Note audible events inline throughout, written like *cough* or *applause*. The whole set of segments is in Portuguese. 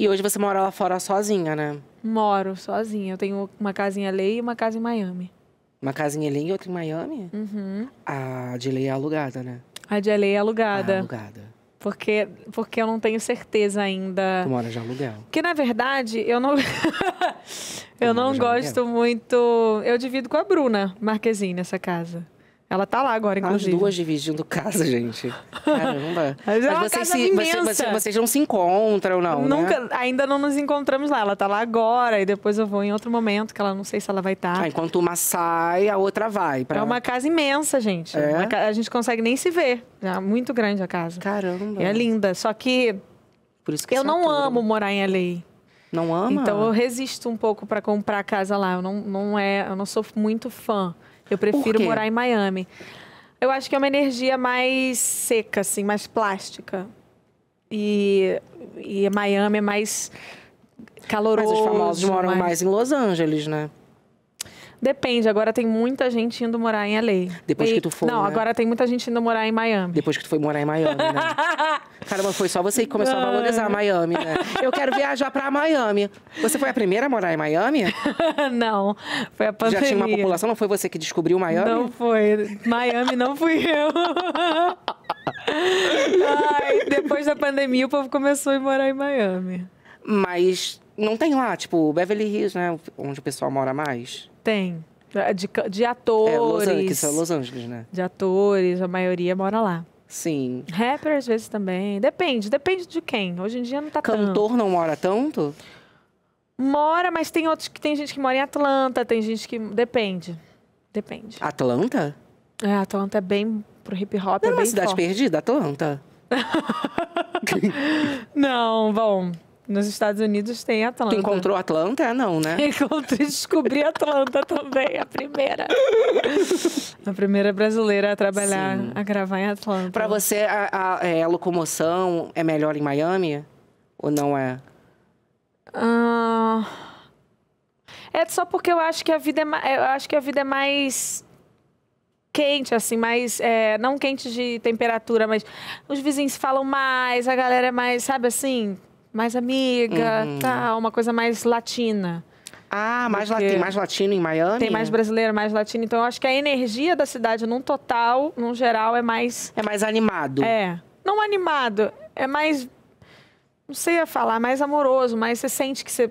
E hoje você mora lá fora sozinha, né? Moro sozinha. Eu tenho uma casa em LA e uma casa em Miami. Uma casa em LA e outra em Miami? Uhum. A de LA é alugada, né? A de LA é alugada. Ah, é alugada. Porque, porque eu não tenho certeza ainda. Tu mora de aluguel. Porque, na verdade, eu não. *laughs* eu não gosto aluguel. muito. Eu divido com a Bruna Marquezine essa casa. Ela tá lá agora, inclusive. As duas dividindo casa, gente. Caramba. *laughs* Mas, é Mas vocês, se, vocês não se encontram, não? Né? Nunca, né? ainda não nos encontramos lá. Ela tá lá agora e depois eu vou em outro momento, que ela não sei se ela vai estar. Tá. Ah, enquanto uma sai, a outra vai. Pra... É uma casa imensa, gente. É? Uma, a gente consegue nem se ver. É muito grande a casa. Caramba. É linda. Só que. Por isso que eu não atura. amo morar em LA. Não amo Então eu resisto um pouco para comprar casa lá. Eu não, não é, eu não sou muito fã. Eu prefiro morar em Miami. Eu acho que é uma energia mais seca, assim, mais plástica. E, e Miami é mais caloroso. Mas os famosos moram mais em Los Angeles, né? Depende, agora tem muita gente indo morar em LA. Depois e... que tu for. Não, né? agora tem muita gente indo morar em Miami. Depois que tu foi morar em Miami, né? *laughs* Caramba, foi só você que começou a valorizar Miami, né? *laughs* Eu quero viajar para Miami. Você foi a primeira a morar em Miami? *laughs* não, foi a pandemia. Já tinha uma população, não foi você que descobriu Miami? Não foi. Miami não fui eu. Ai, depois da pandemia, o povo começou a morar em Miami. Mas não tem lá, tipo, Beverly Hills, né? Onde o pessoal mora mais? Tem. É, de, de atores. É, Los Angeles, que são é Los Angeles, né? De atores, a maioria mora lá. Sim. Rapper às vezes também. Depende, depende de quem. Hoje em dia não tá Cantor tanto. Cantor não mora tanto? Mora, mas tem outros que tem gente que mora em Atlanta, tem gente que. Depende. Depende. Atlanta? É, Atlanta é bem. Pro hip hop não é, é uma cidade forte. perdida, Atlanta. *laughs* *laughs* não, bom. Nos Estados Unidos tem Atlanta. Tu encontrou Atlanta? É, não, né? *laughs* Encontrei, descobri Atlanta também, a primeira. A primeira brasileira a trabalhar, Sim. a gravar em Atlanta. Para você, a, a, é, a, locomoção é melhor em Miami? Ou não é? Ah, é só porque eu acho que a vida é, eu acho que a vida é mais quente, assim, mais é, não quente de temperatura, mas os vizinhos falam mais, a galera é mais, sabe assim? mais amiga, uhum. tá, uma coisa mais latina. Ah, mais tem mais latino em Miami? Tem mais brasileiro, mais latino. Então, eu acho que a energia da cidade, num total, num geral, é mais... É mais animado. É. Não animado, é mais... Não sei a falar, mais amoroso, mais você sente que você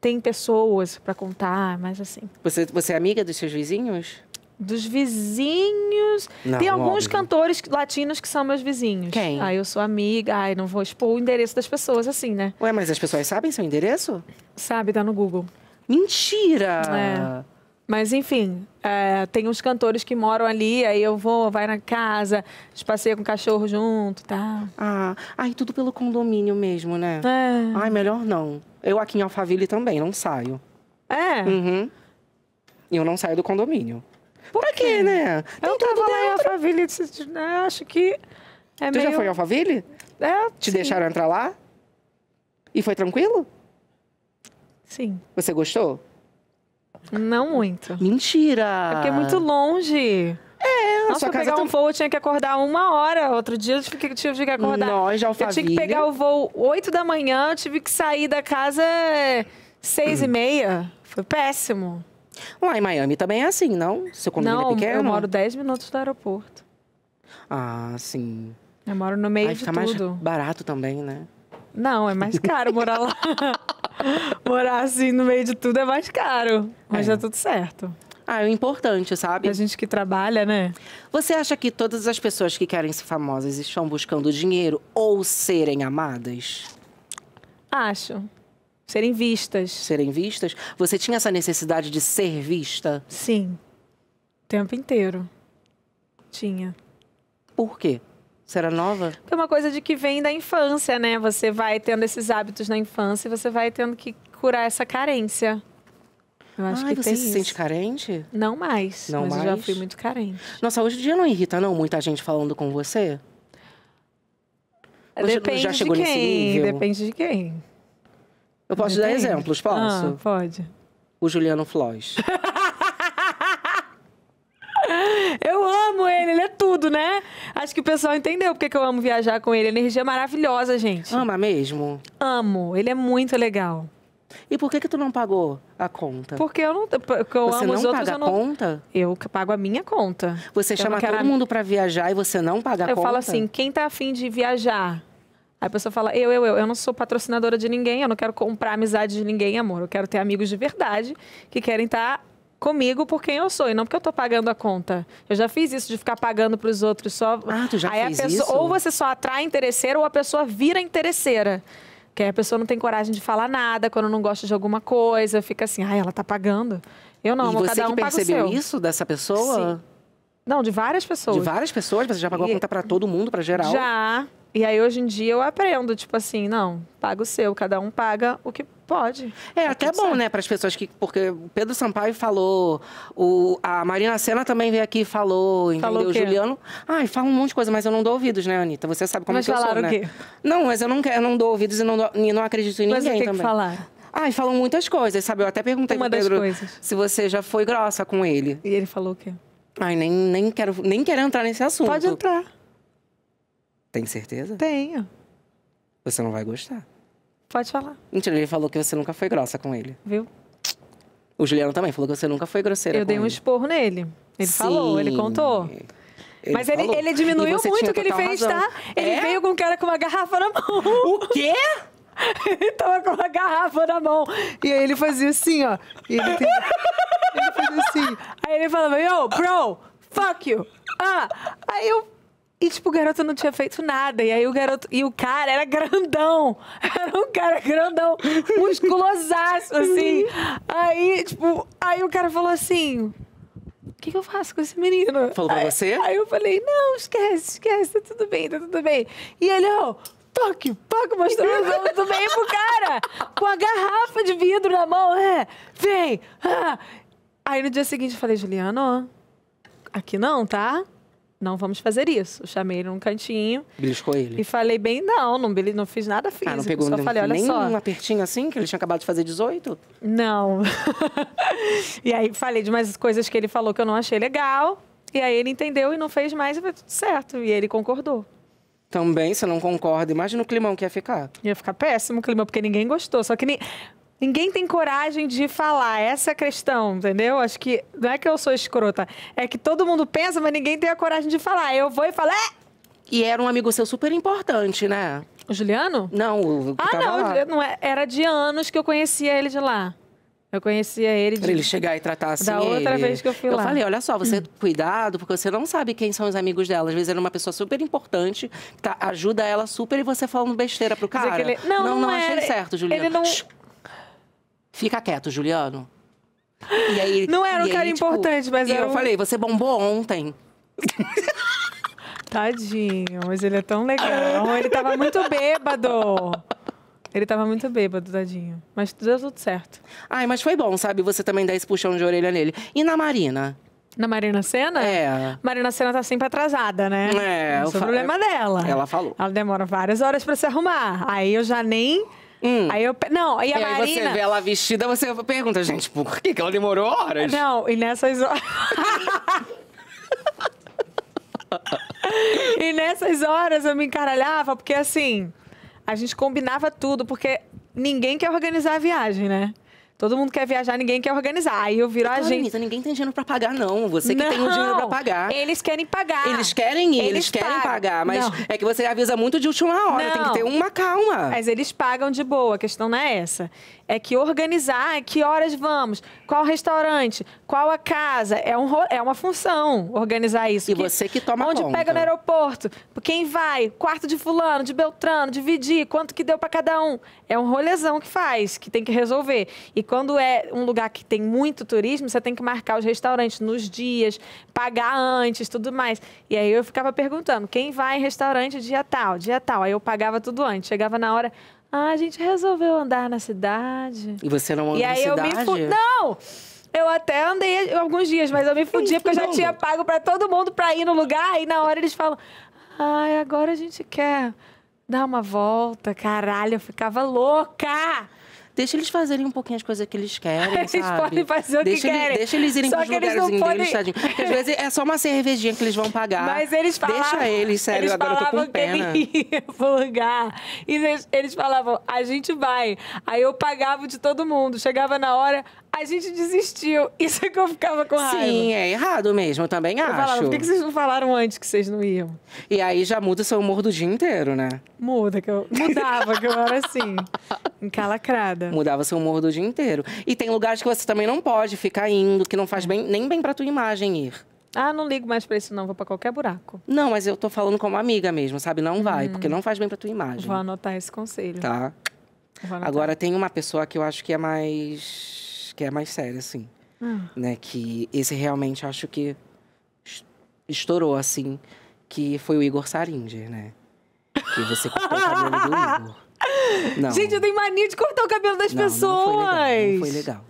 tem pessoas para contar, mais assim. Você, você é amiga dos seus vizinhos? dos vizinhos. Não, Tem alguns óbvio. Né? cantores latinos que são meus vizinhos. Quem? Ah, eu sou amiga. Ai, não vou expor o endereço das pessoas assim, né? Ué, mas as pessoas sabem seu endereço? Sabe, tá no Google. Mentira! É. Mas enfim, é, tem uns cantores que moram ali, aí eu vou, vai na casa, passeio com o cachorro junto, tá? Ah, ai, tudo pelo condomínio mesmo, né? É. Ai, melhor não. Eu aqui em Alphaville também, não saio. É? Uhum. Eu não saio do condomínio. Por quê, né? Tem eu tava lá em Alphaville, né? acho que é tu meio... já foi em Alphaville? É, Te sim. deixaram entrar lá? E foi tranquilo? Sim. Você gostou? Não muito. Mentira! É porque é muito longe. É, Nossa, sua pra pegar um voo eu tinha que acordar uma hora. Outro dia eu tive que, tive que acordar. Nós, de Alphaville... Eu tinha que pegar o voo 8 da manhã, eu tive que sair da casa 6 é, hum. e meia. Foi péssimo. Lá em Miami também é assim, não? Seu condomínio não, é pequeno? eu moro 10 minutos do aeroporto. Ah, sim. Eu moro no meio Aí de tá tudo. mais barato também, né? Não, é mais caro *laughs* morar lá. morar assim no meio de tudo é mais caro, mas é. dá tudo certo. Ah, é importante, sabe? A gente que trabalha, né? Você acha que todas as pessoas que querem ser famosas estão buscando dinheiro ou serem amadas? Acho. Serem vistas. Serem vistas? Você tinha essa necessidade de ser vista? Sim. O tempo inteiro. Tinha. Por quê? Você era nova? Porque é uma coisa de que vem da infância, né? Você vai tendo esses hábitos na infância e você vai tendo que curar essa carência. Eu acho Ai, que você se isso. sente carente? Não mais. Não mas mais? eu já fui muito carente. Nossa, hoje em dia não irrita, não, muita gente falando com você? Depende já chegou de quem, nesse nível? Depende de quem. Eu posso Depende. dar exemplos, posso? Ah, pode. O Juliano Flores. *laughs* eu amo ele, ele é tudo, né? Acho que o pessoal entendeu porque eu amo viajar com ele. Energia maravilhosa, gente. Ama mesmo? Amo, ele é muito legal. E por que que tu não pagou a conta? Porque eu não, porque eu você amo os outros, paga eu não... conta? Eu pago a minha conta. Você eu chama todo mundo para viajar e você não paga a conta? Eu falo assim, quem tá afim de viajar Aí a pessoa fala: eu, eu, eu, eu não sou patrocinadora de ninguém, eu não quero comprar amizade de ninguém, amor. Eu quero ter amigos de verdade que querem estar tá comigo por quem eu sou e não porque eu tô pagando a conta. Eu já fiz isso de ficar pagando para os outros só. Ah, tu já Aí fez pessoa... isso? Ou você só atrai interesseira ou a pessoa vira interesseira. Que aí a pessoa não tem coragem de falar nada quando não gosta de alguma coisa, fica assim, ai, ela tá pagando. Eu não, e amor, você cada um que percebeu isso dessa pessoa? Sim. Não, de várias pessoas. De várias pessoas? Você já pagou e... a conta para todo mundo, para geral? Já. E aí hoje em dia eu aprendo, tipo assim, não, paga o seu, cada um paga o que pode. É, é até bom, né, para as pessoas que. Porque o Pedro Sampaio falou, o, a Marina Sena também veio aqui e falou, entendeu? o Juliano. Ai, fala um monte de coisa, mas eu não dou ouvidos, né, Anitta? Você sabe como mas que eu sou, né? Quê? Não, mas eu não quero, eu não dou ouvidos e não, dou, não acredito em mas ninguém eu tenho também. Que falar. Ah, e falam muitas coisas, sabe? Eu até perguntei Uma pro Pedro se você já foi grossa com ele. E ele falou o quê? Ai, nem, nem, quero, nem quero entrar nesse assunto. Pode entrar. Tem certeza? Tenho. Você não vai gostar. Pode falar. Mentira, ele falou que você nunca foi grossa com ele. Viu? O Juliano também falou que você nunca foi grosseira Eu dei um esporro nele. Ele Sim. falou, ele contou. Ele mas ele, ele, diminuiu muito o que ele fez, razão. tá? Ele é? veio com um cara com uma garrafa na mão. O quê? *laughs* ele tava com uma garrafa na mão. E aí ele fazia assim, ó. E ele, tem... ele fazia assim. Aí ele falava, yo, bro, fuck you. Ah, aí eu e, tipo, o garoto não tinha feito nada. E aí o garoto. E o cara era grandão. *laughs* Era um cara grandão, musculosaço, assim. Aí, tipo, aí o cara falou assim. O que, que, eu faço com esse menino? Falou pra aí, você? Aí eu falei, não, esquece, esquece, tá tudo bem, tá tudo bem. E ele, ó, toque, toque, mostrando do meio pro cara, com a garrafa de vidro na mão, é, vem. Ah. Aí no dia seguinte eu falei, Juliano, aqui não, tá? não vamos fazer isso. Eu chamei ele num cantinho. Beliscou ele. E falei bem, não, não, não fiz nada físico. Ah, não pegou só falei, olha nem só. um apertinho assim, que ele tinha acabado de fazer 18? Não. *laughs* e aí falei de umas coisas que ele falou que eu não achei legal. E aí ele entendeu e não fez mais e foi tudo certo. E ele concordou. Também, se não concorda, imagina o climão que ia ficar. Ia ficar péssimo o clima, porque ninguém gostou. Só que nem... Ninguém tem coragem de falar. Essa é a questão, entendeu? Acho que não é que eu sou escrota. É que todo mundo pensa, mas ninguém tem a coragem de falar. Eu vou e falo, é! E era um amigo seu super importante, né? O Juliano? Não, o que Ah, não, lá. não é, era de anos que eu conhecia ele de lá. Eu conhecia ele de... Pra ele chegar e tratar assim. Da outra ele... vez que eu fui eu lá. Eu falei: olha só, você hum. cuidado, porque você não sabe quem são os amigos dela. Às vezes era é uma pessoa super importante, tá, ajuda ela super e você falando besteira pro é cara. Ele... Não, não, não, não era... achei certo, Juliano. Ele não. Fica quieto, Juliano. E aí, não era um cara aí, tipo, importante, mas era. Eu um... falei, você bombou ontem. *laughs* Tadinho, mas ele é tão legal. Ele tava *laughs* muito bêbado. Ele tava muito bêbado, tadinho. Mas deu tudo certo. Ai, mas foi bom, sabe? Você também dá esse puxão de orelha nele. E na Marina? Na Marina Senna? É. Marina Senna tá sempre atrasada, né? É. Esse é o problema dela. Ela falou. Ela demora várias horas para se arrumar. Aí eu já nem Hum. Aí eu. Não, e a e Marina. Aí você vê ela vestida, você pergunta, gente, por que, que ela demorou horas? Não, e nessas horas. *laughs* e nessas horas eu me encaralhava, porque assim, a gente combinava tudo, porque ninguém quer organizar a viagem, né? Todo mundo quer viajar, ninguém quer organizar. Aí eu viro a gente. Anitta, ninguém tem dinheiro pra pagar, não. Você que não, tem o dinheiro pra pagar. Eles querem pagar. Eles querem ir, eles, eles querem pagar. Mas não. é que você avisa muito de última hora, não. tem que ter uma calma. Mas eles pagam de boa, a questão não é essa. É que organizar, que horas vamos, qual restaurante, qual a casa, é, um, é uma função organizar isso. E que, você que toma onde Onde pega no aeroporto, quem vai, quarto de fulano, de beltrano, dividir, quanto que deu para cada um. É um rolezão que faz, que tem que resolver. E quando é um lugar que tem muito turismo, você tem que marcar os restaurantes nos dias, pagar antes, tudo mais. E aí eu ficava perguntando, quem vai em restaurante dia tal, dia tal? Aí eu pagava tudo antes. Chegava na hora, ah, a gente resolveu andar na cidade. E você não anda e na aí cidade? Eu me fu... Não! Eu até andei alguns dias, mas eu me fudia porque eu já tinha pago para todo mundo para ir no lugar e na hora eles falam: "Ai, agora a gente quer dar uma volta". Caralho, eu ficava louca. Deixa eles fazerem um pouquinho as coisas que eles querem, *laughs* eles sabe? podem fazer o deixa que eles, querem. Deixa eles irem só pros eles podem... tadinho. Porque às vezes é só uma cervejinha que eles vão pagar. Mas eles falavam... Deixa eles, sério, eles agora eu tô com pena. Que ele *laughs* ia pro lugar. E eles, eles falavam, a gente vai. Aí eu pagava de todo mundo. Chegava na hora, a gente desistiu. *laughs* Isso é que eu ficava com raiva. Sim, é errado mesmo, eu também eu acho. Falava, por que vocês não falaram antes que vocês não iam? E aí já muda seu humor do dia inteiro, né? Muda, que eu mudava, que eu era assim. Encalacrada. Mudava seu humor do dia inteiro. E tem lugares que você também não pode ficar indo, que não faz bem, nem bem pra tua imagem ir. Ah, não ligo mais pra isso não, vou pra qualquer buraco. Não, mas eu tô falando como amiga mesmo, sabe? Não vai, hum. porque não faz bem pra tua imagem. Vou anotar esse conselho. Tá. Agora tem uma pessoa que eu acho que é mais... que é mais séria, assim. Hum. Né? Que esse realmente acho que estourou, assim. Que foi o Igor Saringer, né? Que você cortou o cabelo do *laughs* Igor. Não. Gente, eu tenho mania de cortar o cabelo das não, pessoas. Não foi legal. Não foi legal.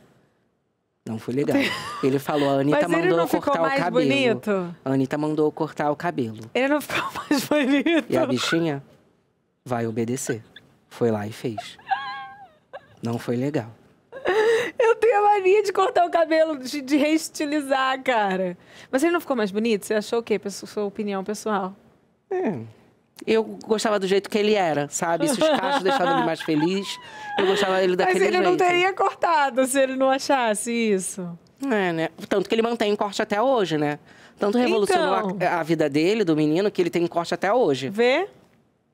Não foi legal. Ele falou, a Anitta *laughs* mandou cortar o cabelo. Bonito. A Anitta mandou cortar o cabelo. Ele não ficou *laughs* mais bonito. E a bichinha vai obedecer. Foi lá e fez. Não foi legal. Eu tenho a mania de cortar o cabelo, de, de reestilizar, cara. Mas ele não ficou mais bonito? Você achou o quê? Sua opinião pessoal? É eu gostava do jeito que ele era, sabe? Se os cachos deixavam ele mais feliz, eu gostava dele daquele jeito. Mas ele jeito. não teria cortado se ele não achasse isso. É, né? Tanto que ele mantém o corte até hoje, né? Tanto revolucionou então... a, a, vida dele, do menino, que ele tem corte até hoje. Vê?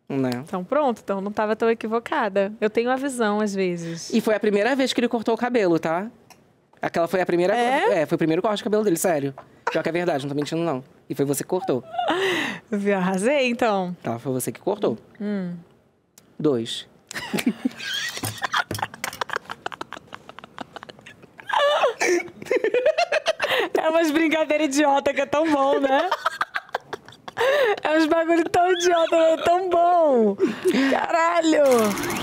Né? Então pronto, então não estava tão equivocada. Eu tenho a visão, às vezes. E foi a primeira vez que ele cortou o cabelo, tá? Aquela foi a primeira... É? é foi o primeiro corte de cabelo dele, sério. Pior que é verdade, não tô mentindo, não. E foi você que cortou. Eu arrasei, então. Tá, foi você que cortou. Hum. Dois. É umas brincadeiras idiota que é tão bom, né? É uns bagulho tão idiota, é tão bom. Caralho!